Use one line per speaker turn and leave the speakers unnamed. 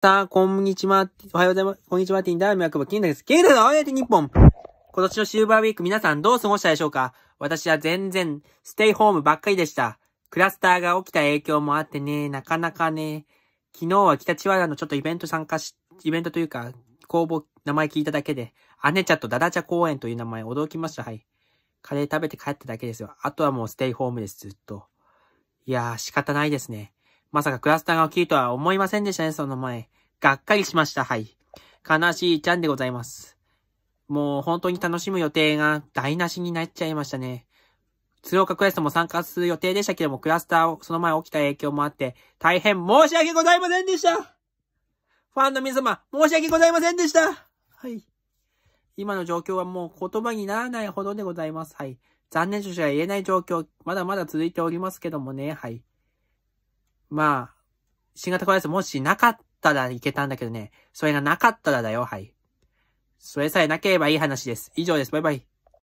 た、こんにちは。おはようございます。こんにちは。ティンダーミャクボ、金です。金田のおはよう日本。今年のシルバーウィーク皆さんどう過ごしたでしょうか私は全然、ステイホームばっかりでした。クラスターが起きた影響もあってね、なかなかね、昨日は北千原のちょっとイベント参加し、イベントというか、公募、名前聞いただけで、アネチャとダダチャ公園という名前驚きました。はい。カレー食べて帰っただけですよ。あとはもうステイホームです、ずっと。いやー、仕方ないですね。まさかクラスターが起きるとは思いませんでしたね、その前。がっかりしました、はい。悲しいちゃんでございます。もう本当に楽しむ予定が台無しになっちゃいましたね。鶴岡クエストも参加する予定でしたけども、クラスターをその前起きた影響もあって、大変申し訳ございませんでしたファンの皆様、申し訳ございませんでしたはい。今の状況はもう言葉にならないほどでございます。はい。残念としは言えない状況、まだまだ続いておりますけどもね、はい。まあ、新型コロナウイルスもしなかったらいけたんだけどね、それがなかったらだよ、はい。それさえなければいい話です。以上です。バイバイ。